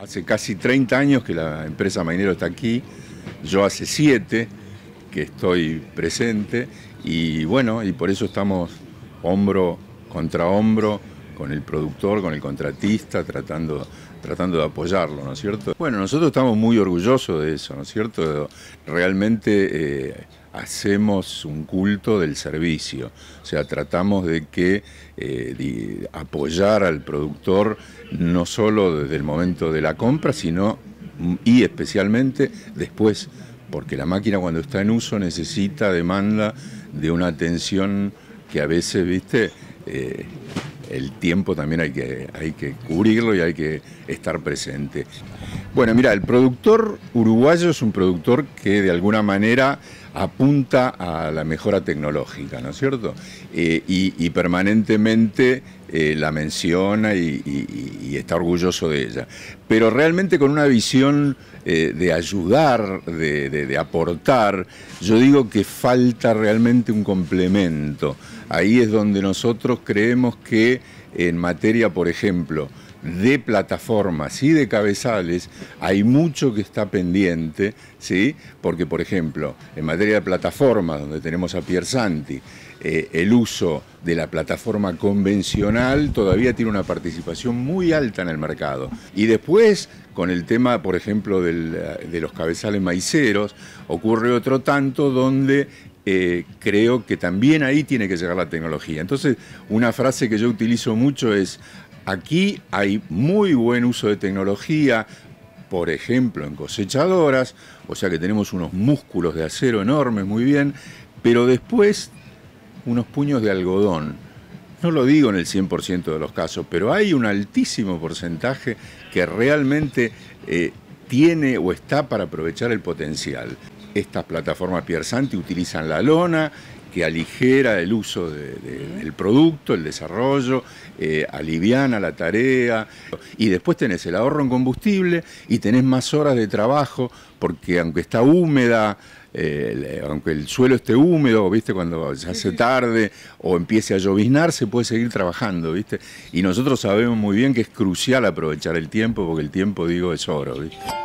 Hace casi 30 años que la empresa Mainero está aquí, yo hace 7 que estoy presente y bueno, y por eso estamos hombro contra hombro con el productor, con el contratista, tratando, tratando de apoyarlo, ¿no es cierto? Bueno, nosotros estamos muy orgullosos de eso, ¿no es cierto? Realmente eh, hacemos un culto del servicio, o sea, tratamos de que eh, apoyar al productor no solo desde el momento de la compra, sino mm, y especialmente después, porque la máquina cuando está en uso necesita demanda de una atención que a veces, viste, eh, el tiempo también hay que, hay que cubrirlo y hay que estar presente. Bueno, mira, el productor uruguayo es un productor que de alguna manera apunta a la mejora tecnológica, ¿no es cierto? Eh, y, permanentemente eh, la menciona y, está orgulloso de ella. Pero realmente con una visión eh, de ayudar, de aportar, yo digo que falta realmente un complemento. Ahí es donde nosotros creemos que en materia, por ejemplo, de plataformas y de cabezales, hay mucho que está pendiente, ¿sí? porque por ejemplo, en materia de plataformas, donde tenemos a Pier Santi, eh, el uso de la plataforma convencional todavía tiene una participación muy alta en el mercado. Y después, con el tema, por ejemplo, de los cabezales maiceros, ocurre otro tanto donde eh, creo que también ahí tiene que llegar la tecnología. Entonces, una frase que yo utilizo mucho es, Aquí hay muy buen uso de tecnología, por ejemplo, en cosechadoras, o sea que tenemos unos músculos de acero enormes, muy bien, pero después unos puños de algodón. No lo digo en el 100% de los casos, pero hay un altísimo porcentaje que realmente eh, tiene o está para aprovechar el potencial. Estas plataformas Piersanti utilizan la lona que aligera el uso de, del producto, el desarrollo, eh, aliviana la tarea. Y después tenés el ahorro en combustible y tenés más horas de trabajo, porque aunque está húmeda, eh, aunque el suelo esté húmedo, viste, cuando se hace tarde o empiece a lloviznar, se puede seguir trabajando, viste. Y nosotros sabemos muy bien que es crucial aprovechar el tiempo, porque el tiempo, digo, es oro, viste.